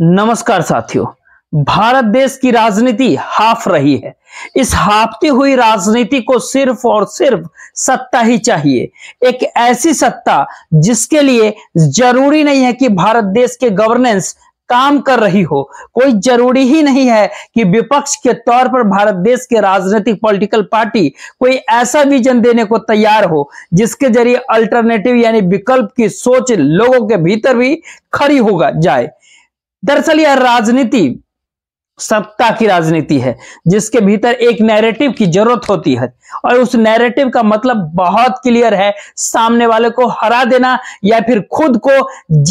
नमस्कार साथियों भारत देश की राजनीति हाफ रही है इस हाफती हुई राजनीति को सिर्फ और सिर्फ सत्ता ही चाहिए एक ऐसी सत्ता जिसके लिए जरूरी नहीं है कि भारत देश के गवर्नेंस काम कर रही हो कोई जरूरी ही नहीं है कि विपक्ष के तौर पर भारत देश के राजनीतिक पॉलिटिकल पार्टी कोई ऐसा विजन देने को तैयार हो जिसके जरिए अल्टरनेटिव यानी विकल्प की सोच लोगों के भीतर भी खड़ी होगा जाए दरअसल यह राजनीति सत्ता की राजनीति है जिसके भीतर एक नैरेटिव की जरूरत होती है और उस नैरेटिव का मतलब बहुत क्लियर है सामने वाले को हरा देना या फिर खुद को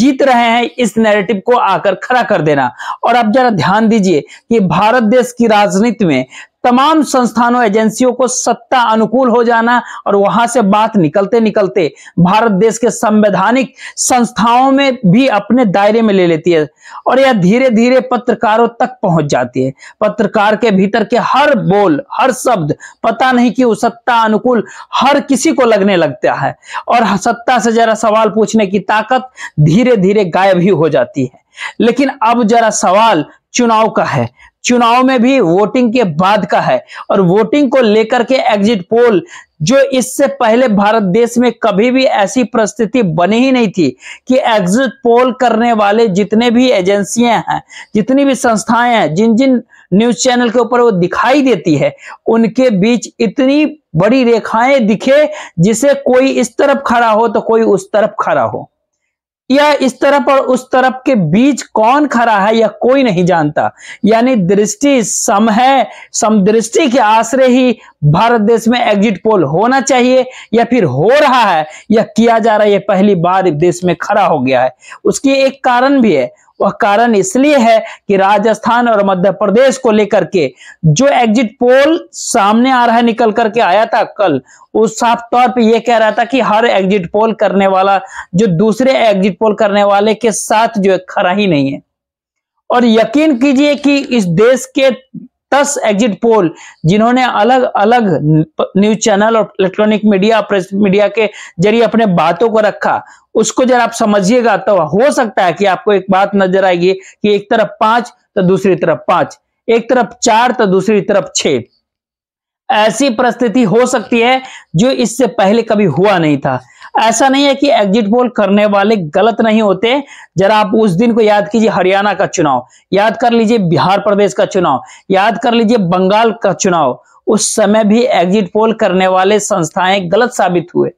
जीत रहे हैं इस नैरेटिव को आकर खड़ा कर देना और अब जरा ध्यान दीजिए कि भारत देश की राजनीति में तमाम संस्थानों एजेंसियों को सत्ता अनुकूल हो जाना और वहां से बात निकलते निकलते भारत देश के संवैधानिक संस्थाओं में भी अपने दायरे में ले लेती है और यह धीरे धीरे पत्रकारों तक पहुंच जाती है पत्रकार के भीतर के हर बोल हर शब्द पता नहीं कि वो सत्ता अनुकूल हर किसी को लगने लगता है और सत्ता से जरा सवाल पूछने की ताकत धीरे धीरे गायब ही हो जाती है लेकिन अब जरा सवाल चुनाव का है चुनाव में भी वोटिंग के बाद का है और वोटिंग को लेकर के एग्जिट पोल जो इससे पहले भारत देश में कभी भी ऐसी परिस्थिति बनी ही नहीं थी कि एग्जिट पोल करने वाले जितने भी एजेंसियां हैं जितनी भी संस्थाएं हैं जिन जिन न्यूज चैनल के ऊपर वो दिखाई देती है उनके बीच इतनी बड़ी रेखाएं दिखे जिसे कोई इस तरफ खड़ा हो तो कोई उस तरफ खड़ा हो या इस तरफ और उस तरफ के बीच कौन खड़ा है यह कोई नहीं जानता यानी दृष्टि सम है समदृष्टि के आश्रय ही भारत देश में एग्जिट पोल होना चाहिए या फिर हो रहा है या किया जा रहा है यह पहली बार देश में खड़ा हो गया है उसकी एक कारण भी है वह कारण इसलिए है कि राजस्थान और मध्य प्रदेश को लेकर के जो एग्जिट पोल सामने आ रहा है निकल करके आया था कल उस साफ तौर पे यह कह रहा था कि हर एग्जिट पोल करने वाला जो दूसरे एग्जिट पोल करने वाले के साथ जो है खरा ही नहीं है और यकीन कीजिए कि इस देश के दस एग्जिट पोल जिन्होंने अलग अलग न्यूज चैनल और इलेक्ट्रॉनिक मीडिया प्रेस मीडिया के जरिए अपने बातों को रखा उसको जरा आप समझिएगा तो हो सकता है कि आपको एक बात नजर आएगी कि एक तरफ पांच तो दूसरी तरफ पांच एक तरफ चार तो दूसरी तरफ छह ऐसी परिस्थिति हो सकती है जो इससे पहले कभी हुआ नहीं था ऐसा नहीं है कि एग्जिट पोल करने वाले गलत नहीं होते जरा आप उस दिन को याद कीजिए हरियाणा का चुनाव याद कर लीजिए बिहार प्रदेश का चुनाव याद कर लीजिए बंगाल का चुनाव उस समय भी एग्जिट पोल करने वाले संस्थाएं गलत साबित हुए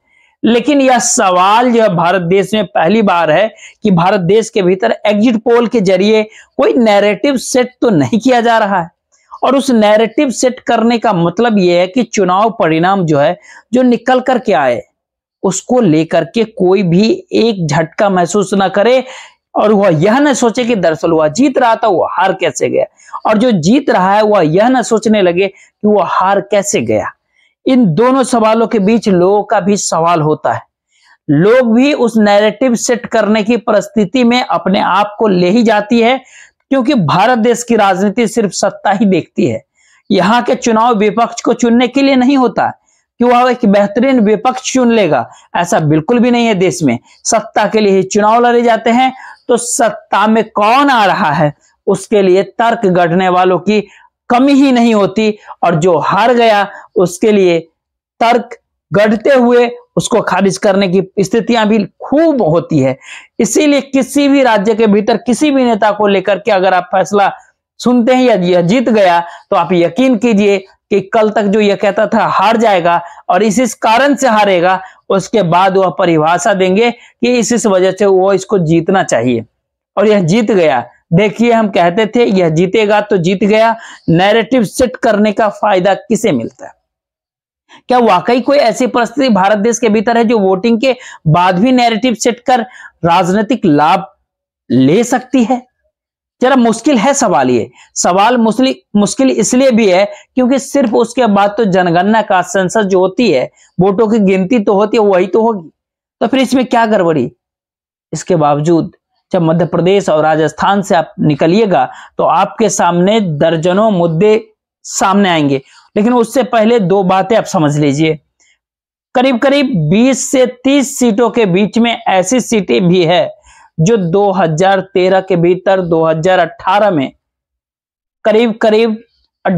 लेकिन यह सवाल जो भारत देश में पहली बार है कि भारत देश के भीतर एग्जिट पोल के जरिए कोई नैरेटिव सेट तो नहीं किया जा रहा है और उस नैरेटिव सेट करने का मतलब यह है कि चुनाव परिणाम जो है जो निकल कर के आए उसको लेकर के कोई भी एक झटका महसूस ना करे और वह यह न सोचे कि दरअसल वह जीत रहा था वह हार कैसे गया और जो जीत रहा है वह यह न सोचने लगे कि वह हार कैसे गया इन दोनों सवालों के बीच लोगों का भी सवाल होता है लोग भी उस नैरेटिव सेट करने की परिस्थिति में अपने आप को ले ही जाती है क्योंकि भारत देश की राजनीति सिर्फ सत्ता ही देखती है यहाँ के चुनाव विपक्ष को चुनने के लिए नहीं होता कि वह एक बेहतरीन विपक्ष चुन लेगा ऐसा बिल्कुल भी नहीं है देश में सत्ता के लिए ही चुनाव लड़े जाते हैं तो सत्ता में कौन आ रहा है उसके लिए तर्क गढ़ने वालों की कमी ही नहीं होती और जो हार गया उसके लिए तर्क गढ़ते हुए उसको खारिज करने की स्थितियां भी खूब होती है इसीलिए किसी भी राज्य के भीतर किसी भी नेता को लेकर के अगर आप फैसला सुनते हैं या जीत गया तो आप यकीन कीजिए कि कल तक जो यह कहता था हार जाएगा और इस इस कारण से हारेगा उसके बाद वह परिभाषा देंगे कि इस इस वजह से वो इसको जीतना चाहिए और यह जीत गया देखिए हम कहते थे यह जीतेगा तो जीत गया नैरेटिव सेट करने का फायदा किसे मिलता है क्या वाकई कोई ऐसी परिस्थिति भारत देश के भीतर है जो वोटिंग के बाद भी नैरेटिव सेट कर राजनीतिक लाभ ले सकती है जरा मुश्किल है सवाल ये सवाल मुश्किल इसलिए भी है क्योंकि सिर्फ उसके बाद तो जनगणना का सेंसस जो होती है वोटों की गिनती तो होती है वही तो होगी तो फिर इसमें क्या गड़बड़ी इसके बावजूद जब मध्य प्रदेश और राजस्थान से आप निकलिएगा तो आपके सामने दर्जनों मुद्दे सामने आएंगे लेकिन उससे पहले दो बातें आप समझ लीजिए करीब करीब 20 से 30 सीटों के बीच में ऐसी सीटें भी है जो 2013 के भीतर 2018 में करीब करीब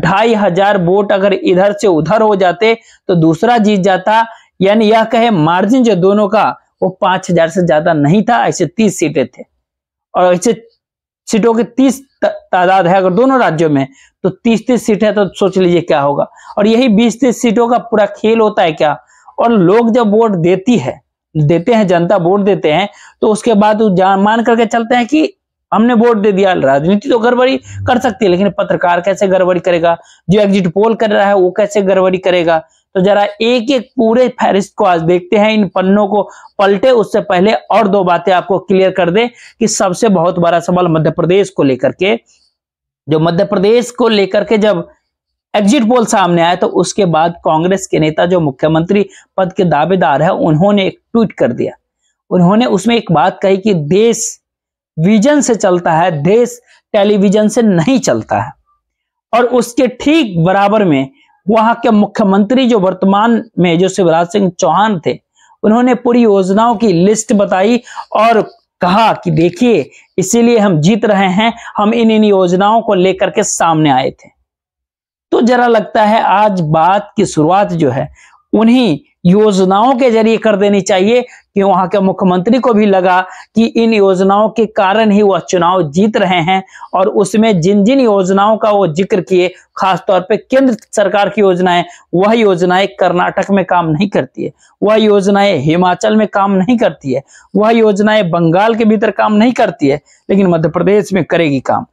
ढाई हजार वोट अगर इधर से उधर हो जाते तो दूसरा जीत जाता यानी यह कहे मार्जिन जो दोनों का वो पांच हजार से ज्यादा नहीं था ऐसे तीस सीटें थे और ऐसे सीटों के तीस तादाद है अगर दोनों राज्यों में तो तीस तीस सीट है तो सोच लीजिए क्या होगा और यही बीस तीस सीटों का पूरा खेल होता है क्या और लोग जब वोट देती है देते हैं जनता वोट देते हैं तो उसके बाद मान करके चलते हैं कि हमने वोट दे दिया राजनीति तो गड़बड़ी कर सकती है लेकिन पत्रकार कैसे गड़बड़ी करेगा जो एग्जिट पोल कर रहा है वो कैसे गड़बड़ी करेगा तो जरा एक एक पूरे फहरिस्त को आज देखते हैं इन पन्नों को पलटे उससे पहले और दो बातें आपको क्लियर कर दें कि सबसे बहुत बड़ा सवाल मध्य प्रदेश को लेकर के जो मध्य प्रदेश को लेकर के जब एग्जिट पोल सामने आया तो उसके बाद कांग्रेस के नेता जो मुख्यमंत्री पद के दावेदार है उन्होंने एक ट्वीट कर दिया उन्होंने उसमें एक बात कही कि देश विजन से चलता है देश टेलीविजन से नहीं चलता है और उसके ठीक बराबर में वहां के मुख्यमंत्री जो वर्तमान में जो शिवराज सिंह चौहान थे उन्होंने पूरी योजनाओं की लिस्ट बताई और कहा कि देखिए इसीलिए हम जीत रहे हैं हम इन इन योजनाओं को लेकर के सामने आए थे तो जरा लगता है आज बात की शुरुआत जो है उन्हीं योजनाओं के जरिए कर देनी चाहिए कि वहां के मुख्यमंत्री को भी लगा कि इन योजनाओं के कारण ही वह चुनाव जीत रहे हैं और उसमें जिन जिन योजनाओं का वो जिक्र किए खासतौर पे केंद्र सरकार की योजनाएं वह योजनाएं कर्नाटक में काम नहीं करती है वह योजनाएं हिमाचल में काम नहीं करती है वह योजनाएं बंगाल के भीतर काम नहीं करती है लेकिन मध्य प्रदेश में करेगी काम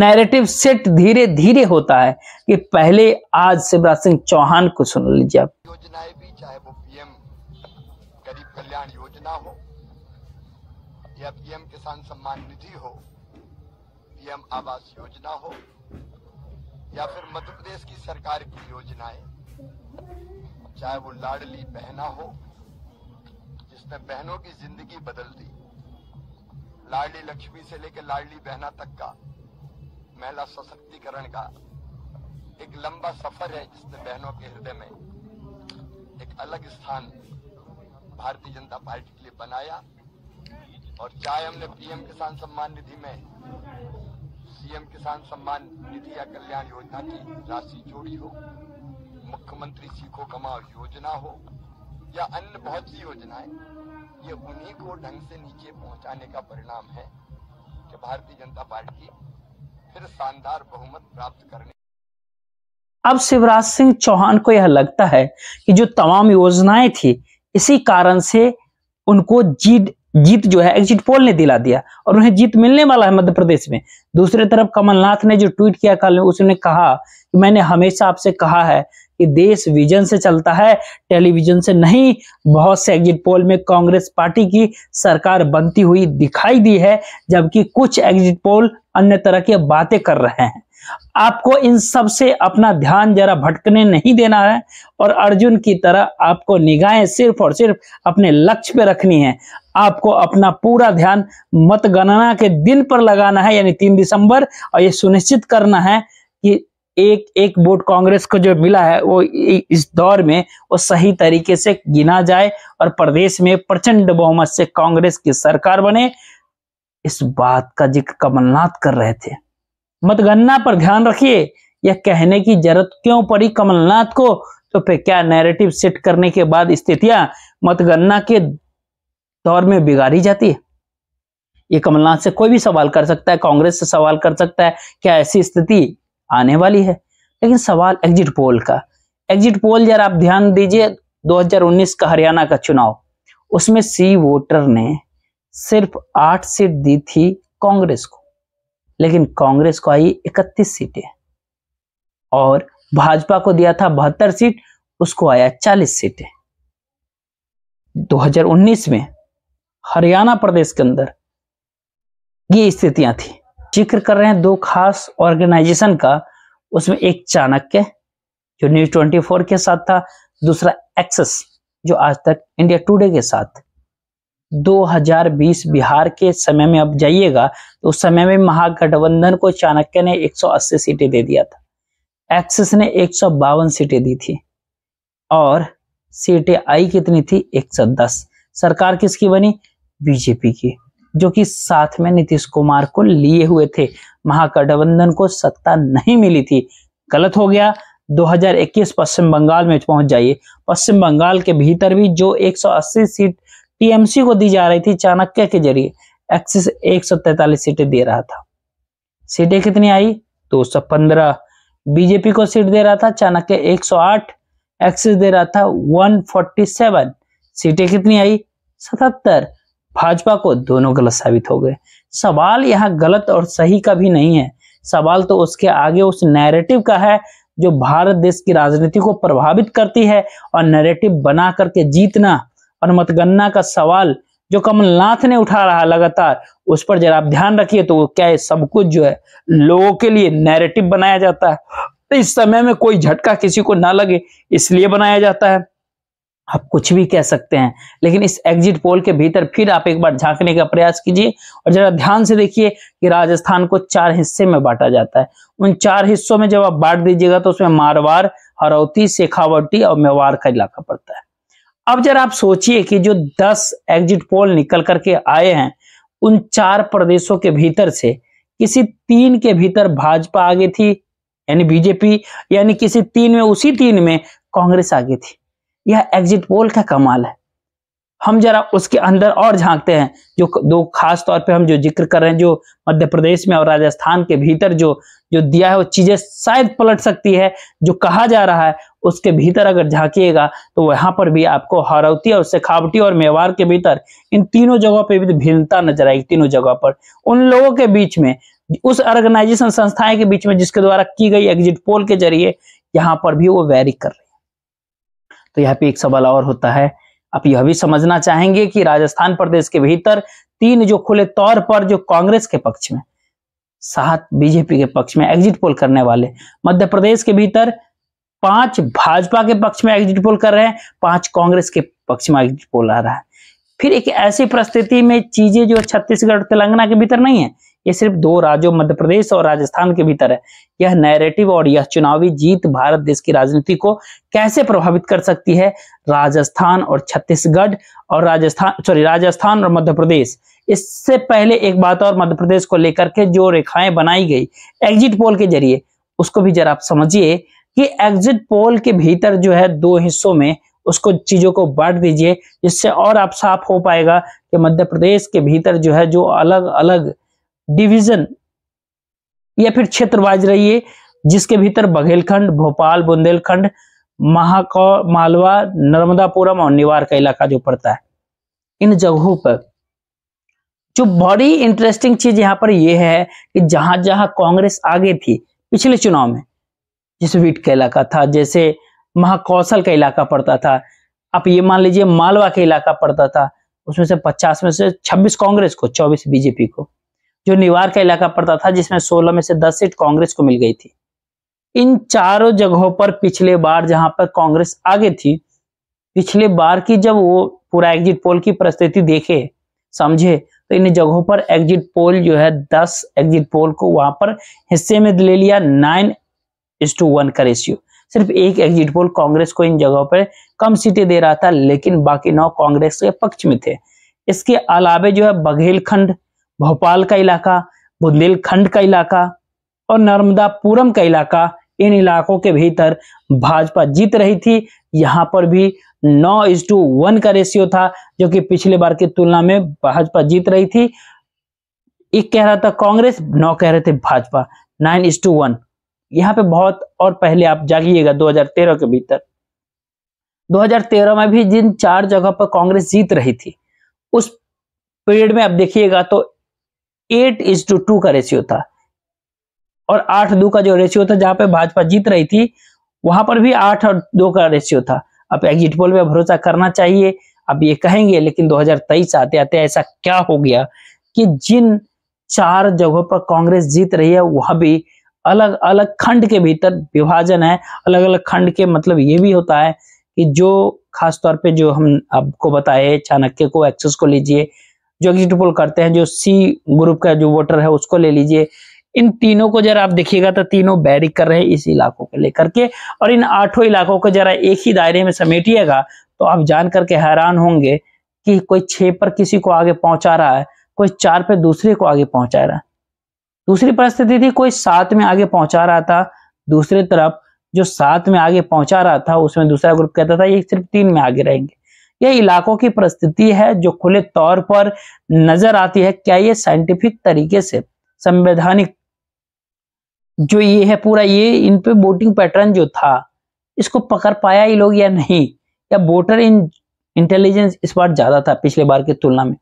नैरेटिव सेट धीरे धीरे होता है कि पहले आज शिवराज सिंह चौहान को सुन लीजिए आप योजनाएं भी चाहे वो पीएम गरीब कल्याण योजना हो या पीएम किसान सम्मान निधि हो पीएम आवास योजना हो या फिर मध्य प्रदेश की सरकार की योजनाएं चाहे वो लाडली बहना हो जिसने बहनों की जिंदगी बदल दी लाडली लक्ष्मी से लेकर लाडली बहना तक का महिला सशक्तिकरण का एक लंबा सफर है जिसने बहनों के हृदय में एक अलग स्थान भारतीय जनता पार्टी के लिए बनाया और चाहे हमने पीएम किसान सम्मान निधि में सीएम किसान सम्मान निधि या कल्याण योजना की राशि जोड़ी हो मुख्यमंत्री सीखो कमाओ योजना हो या अन्य बहुत सी योजनाएं ये उन्हीं को ढंग से नीचे पहुंचाने का परिणाम है कि भारतीय जनता पार्टी फिर शानदार बहुमत प्राप्त करने अब शिवराज सिंह चौहान को यह लगता है कि जो तमाम योजनाएं थी इसी कारण से उनको जीत जीत जो है एग्जिट पोल ने दिला दिया और उन्हें जीत मिलने वाला है मध्य प्रदेश में दूसरी तरफ कमलनाथ ने जो ट्वीट किया कल उसने कहा कि मैंने हमेशा आपसे कहा है कि देश विजन से चलता है टेलीविजन से नहीं बहुत से एग्जिट पोल में कांग्रेस पार्टी की सरकार बनती हुई दिखाई दी है जबकि कुछ एग्जिट पोल अन्य तरह की बातें कर रहे हैं आपको इन सब से अपना ध्यान जरा भटकने नहीं देना है और अर्जुन की तरह आपको निगाहें सिर्फ और सिर्फ अपने लक्ष्य पे रखनी है आपको अपना पूरा ध्यान मतगणना के दिन पर लगाना है यानी तीन दिसंबर और ये सुनिश्चित करना है कि एक एक वोट कांग्रेस को जो मिला है वो इस दौर में वो सही तरीके से गिना जाए और प्रदेश में प्रचंड बहुमत से कांग्रेस की सरकार बने इस बात का जिक्र कमलनाथ कर रहे थे मतगणना पर ध्यान रखिए यह कहने की जरूरत क्यों पड़ी कमलनाथ को तो फिर क्या नैरेटिव सेट करने के बाद स्थितियां मतगणना के दौर में बिगाड़ी जाती है ये कमलनाथ से कोई भी सवाल कर सकता है कांग्रेस से सवाल कर सकता है क्या ऐसी स्थिति आने वाली है लेकिन सवाल एग्जिट पोल का एग्जिट पोल जरा आप ध्यान दीजिए 2019 का हरियाणा का चुनाव उसमें सी वोटर ने सिर्फ आठ सीट दी थी कांग्रेस को लेकिन कांग्रेस को आई इकतीस सीटें और भाजपा को दिया था बहत्तर सीट उसको आया चालीस सीटें 2019 में हरियाणा प्रदेश के अंदर ये स्थितियां थी जिक्र कर रहे हैं दो खास ऑर्गेनाइजेशन का उसमें एक चाणक्य जो न्यूज 24 के साथ था दूसरा एक्सेस जो आज तक इंडिया टुडे के साथ 2020 बिहार के समय में अब जाइएगा तो उस समय में महागठबंधन को चाणक्य ने 180 सीटें दे दिया था एक्सेस ने एक सीटें दी थी और सीटें आई कितनी थी 110 सरकार किसकी बनी बीजेपी की जो कि साथ में नीतीश कुमार को लिए हुए थे महागठबंधन को सत्ता नहीं मिली थी गलत हो गया 2021 पश्चिम बंगाल में पहुंच जाइए पश्चिम बंगाल के भीतर भी जो 180 सीट टीएमसी को दी जा रही थी चाणक्य के जरिए एक्सिस एक सीटें दे रहा था सीटें कितनी आई दो सौ पंद्रह बीजेपी को सीट दे रहा था चाणक्य 108 एक्सिस दे रहा था 147 सीटें कितनी आई 77 भाजपा को दोनों गलत साबित हो गए सवाल यहाँ गलत और सही का भी नहीं है सवाल तो उसके आगे उस नैरेटिव का है जो भारत देश की राजनीति को प्रभावित करती है और नैरेटिव बना करके जीतना और मतगणना का सवाल जो कमलनाथ ने उठा रहा लगातार उस पर जरा आप ध्यान रखिए तो क्या है सब कुछ जो है लोगों के लिए नैरेटिव बनाया जाता है इस समय में कोई झटका किसी को ना लगे इसलिए बनाया जाता है आप कुछ भी कह सकते हैं लेकिन इस एग्जिट पोल के भीतर फिर आप एक बार झांकने का प्रयास कीजिए और जरा ध्यान से देखिए कि राजस्थान को चार हिस्से में बांटा जाता है उन चार हिस्सों में जब आप बांट दीजिएगा तो उसमें मारवाड़ हरौती शेखावटी और मेवाड़ का इलाका पड़ता है अब जरा आप सोचिए कि जो दस एग्जिट पोल निकल करके आए हैं उन चार प्रदेशों के भीतर से किसी तीन के भीतर भाजपा आगे थी यानी बीजेपी यानी किसी तीन में उसी तीन में कांग्रेस आगे थी यह एग्जिट पोल का कमाल है हम जरा उसके अंदर और झांकते हैं जो दो खास तौर पे हम जो जिक्र कर रहे हैं जो मध्य प्रदेश में और राजस्थान के भीतर जो जो दिया है वो चीजें शायद पलट सकती है जो कहा जा रहा है उसके भीतर अगर झांकिएगा तो वहां पर भी आपको हरौती और सेखावटी और मेवाड़ के भीतर इन तीनों जगहों पर भी तो भिन्नता नजर आएगी तीनों जगह पर उन लोगों के बीच में उस ऑर्गेनाइजेशन संस्थाएं के बीच में जिसके द्वारा की गई एग्जिट पोल के जरिए यहाँ पर भी वो वेरी कर रहे तो यहाँ पे एक सवाल और होता है आप यह भी समझना चाहेंगे कि राजस्थान प्रदेश के भीतर तीन जो खुले तौर पर जो कांग्रेस के पक्ष में सात बीजेपी के पक्ष में एग्जिट पोल करने वाले मध्य प्रदेश के भीतर पांच भाजपा के पक्ष में एग्जिट पोल कर रहे हैं पांच कांग्रेस के पक्ष में एग्जिट पोल आ रहा है फिर एक ऐसी परिस्थिति में चीजें जो छत्तीसगढ़ तेलंगाना के भीतर नहीं है ये सिर्फ दो राज्यों मध्य प्रदेश और राजस्थान के भीतर है यह नैरेटिव और यह चुनावी जीत भारत देश की राजनीति को कैसे प्रभावित कर सकती है राजस्थान और छत्तीसगढ़ और राजस्थान सॉरी राजस्थान और मध्य प्रदेश इससे पहले एक बात और मध्य प्रदेश को लेकर के जो रेखाएं बनाई गई एग्जिट पोल के जरिए उसको भी जरा आप समझिए कि एग्जिट पोल के भीतर जो है दो हिस्सों में उसको चीजों को बांट दीजिए जिससे और आप साफ हो पाएगा कि मध्य प्रदेश के भीतर जो है जो अलग अलग डिवीजन या फिर क्षेत्र वाइज रहिए जिसके भीतर बघेलखंड भोपाल बुंदेलखंड महाकौ मालवा नर्मदापुरम और निवार का इलाका जो पड़ता है इन जगहों पर जो बड़ी इंटरेस्टिंग चीज यहाँ पर यह है कि जहां जहां कांग्रेस आगे थी पिछले चुनाव में जिस वीट का इलाका था जैसे महाकौशल का इलाका पड़ता था आप ये मान लीजिए मालवा का इलाका पड़ता था उसमें से पचास में से छब्बीस कांग्रेस को चौबीस बीजेपी को जो निवार का इलाका पड़ता था जिसमें 16 में से 10 सीट कांग्रेस को मिल गई थी इन चारों जगहों पर पिछले बार जहां पर कांग्रेस आगे थी पिछले बार की जब वो पूरा एग्जिट पोल की परिस्थिति देखे समझे तो इन जगहों पर एग्जिट पोल जो है दस एग्जिट पोल को वहां पर हिस्से में ले लिया नाइन इज टू वन का रेशियो सिर्फ एक एग्जिट पोल कांग्रेस को इन जगहों पर कम सीटें दे रहा था लेकिन बाकी नौ कांग्रेस के पक्ष में थे इसके अलावे जो है बघेलखंड भोपाल का इलाका बुंदेलखंड का इलाका और नर्मदापुरम का इलाका इन इलाकों के भीतर भाजपा जीत रही थी यहाँ पर भी नौ इज टू वन का रेशियो था जो कि पिछले बार की तुलना में भाजपा जीत रही थी एक कह रहा था कांग्रेस नौ कह रहे थे Bhajpa nine is to one यहाँ पे बहुत और पहले आप जागिएगा 2013 के भीतर 2013 में भी जिन चार जगह पर कांग्रेस जीत रही थी उस पीरियड में आप देखिएगा तो एट इज टू टू का रेशियो था और आठ दो का जो रेशियो था जहां पे भाजपा जीत रही थी वहां पर भी आठ और दो का रेशियो था अब एग्जिट पोल में भरोसा करना चाहिए अब ये कहेंगे लेकिन 2023 आते आते ऐसा क्या हो गया कि जिन चार जगहों पर कांग्रेस जीत रही है वह भी अलग अलग खंड के भीतर विभाजन है अलग अलग खंड के मतलब ये भी होता है कि जो खास तौर पे जो हम आपको बताए चाणक्य को एक्सेस को लीजिए जो एग्जिट पोल करते हैं जो सी ग्रुप का जो वोटर है उसको ले लीजिए इन तीनों को जरा आप देखिएगा तो तीनों बैरिक कर रहे हैं इस इलाकों को लेकर के और इन आठों इलाकों को जरा एक ही दायरे में समेटिएगा तो आप जान करके हैरान होंगे कि कोई छह पर किसी को आगे पहुंचा रहा है कोई चार पे दूसरे को आगे पहुंचा रहा है दूसरी परिस्थिति थी कोई सात में आगे पहुंचा रहा था दूसरी तरफ जो सात में आगे पहुंचा रहा था उसमें दूसरा ग्रुप कहता था ये सिर्फ तीन में आगे रहेंगे ये इलाकों की परिस्थिति है जो खुले तौर पर नजर आती है क्या ये साइंटिफिक तरीके से संवैधानिक जो ये है पूरा ये इन पे वोटिंग पैटर्न जो था इसको पकड़ पाया ये लोग या नहीं या वोटर इन इंटेलिजेंस इस बार ज्यादा था पिछले बार की तुलना में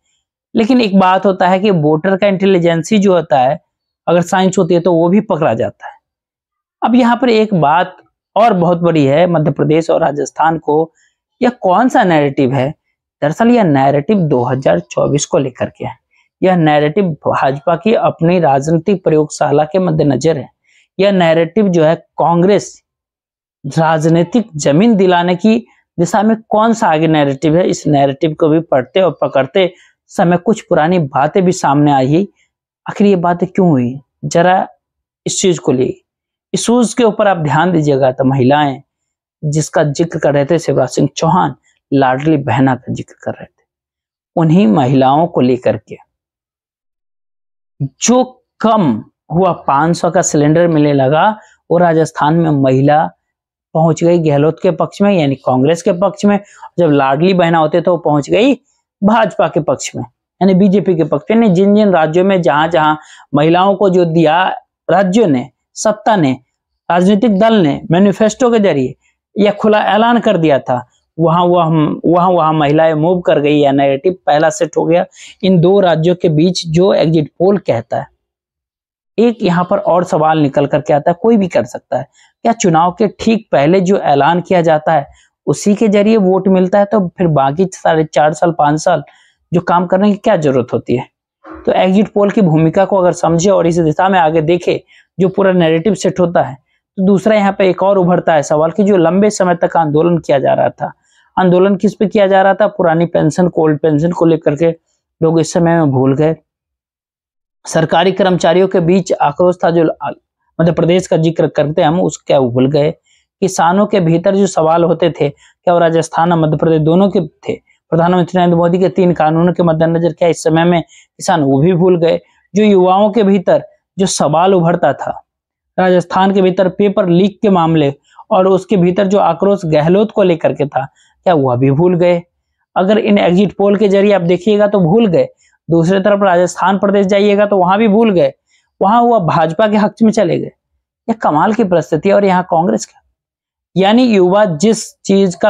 लेकिन एक बात होता है कि वोटर का इंटेलिजेंसी जो होता है अगर साइंस होती है तो वो भी पकड़ा जाता है अब यहाँ पर एक बात और बहुत बड़ी है मध्य प्रदेश और राजस्थान को यह कौन सा नैरेटिव है दरअसल यह नैरेटिव 2024 को लेकर के है यह नैरेटिव भाजपा की अपनी राजनीतिक प्रयोगशाला के मद्देनजर है यह नैरेटिव जो है कांग्रेस राजनीतिक जमीन दिलाने की दिशा में कौन सा आगे नैरेटिव है इस नैरेटिव को भी पढ़ते और पकड़ते समय कुछ पुरानी बातें भी सामने आई आखिर ये बातें क्यों हुई जरा इस चीज को लिए इस के ऊपर आप ध्यान दीजिएगा तो महिलाएं जिसका जिक्र कर रहे थे शिवराज सिंह चौहान लाडली बहना का जिक्र कर रहे थे उन्हीं महिलाओं को लेकर के जो कम हुआ 500 का सिलेंडर मिलने लगा वो राजस्थान में महिला पहुंच गई गहलोत के पक्ष में यानी कांग्रेस के पक्ष में जब लाडली बहना होते तो पहुंच गई भाजपा के पक्ष में यानी बीजेपी के पक्ष में जिन जिन राज्यों में जहां जहां महिलाओं को जो दिया राज्यों ने सत्ता ने राजनीतिक दल ने मैनिफेस्टो के जरिए यह खुला ऐलान कर दिया था वहां वह वहां वहां महिलाएं मूव कर गई या नेगेटिव पहला सेट हो गया इन दो राज्यों के बीच जो एग्जिट पोल कहता है एक यहाँ पर और सवाल निकल कर के आता है कोई भी कर सकता है क्या चुनाव के ठीक पहले जो ऐलान किया जाता है उसी के जरिए वोट मिलता है तो फिर बाकी साढ़े चार साल पांच साल जो काम करने की क्या जरूरत होती है तो एग्जिट पोल की भूमिका को अगर समझे और इस दिशा में आगे देखे जो पूरा नेरेटिव सेट होता है तो दूसरा यहाँ पे एक और उभरता है सवाल कि जो लंबे समय तक आंदोलन किया जा रहा था आंदोलन किस पे किया जा रहा था पुरानी पेंशन कोल्ड पेंशन को लेकर के लोग इस समय में भूल गए सरकारी कर्मचारियों के बीच आक्रोश था जो मध्य प्रदेश का जिक्र करते हम उसके भूल गए किसानों के भीतर जो सवाल होते थे क्या वो राजस्थान और मध्य प्रदेश दोनों के थे प्रधानमंत्री नरेंद्र मोदी के तीन कानूनों के मद्देनजर क्या इस समय में किसान वो भी भूल गए जो युवाओं के भीतर जो सवाल उभरता था राजस्थान के भीतर पेपर लीक के मामले और उसके भीतर जो आक्रोश गहलोत को लेकर के था क्या वह भी भूल गए अगर इन एग्जिट पोल के जरिए आप देखिएगा तो भूल गए दूसरे तरफ राजस्थान प्रदेश जाइएगा तो वहां भी भूल गए वहां वह भाजपा के हक में चले गए यह कमाल की परिस्थिति और यहाँ कांग्रेस का यानी युवा जिस चीज का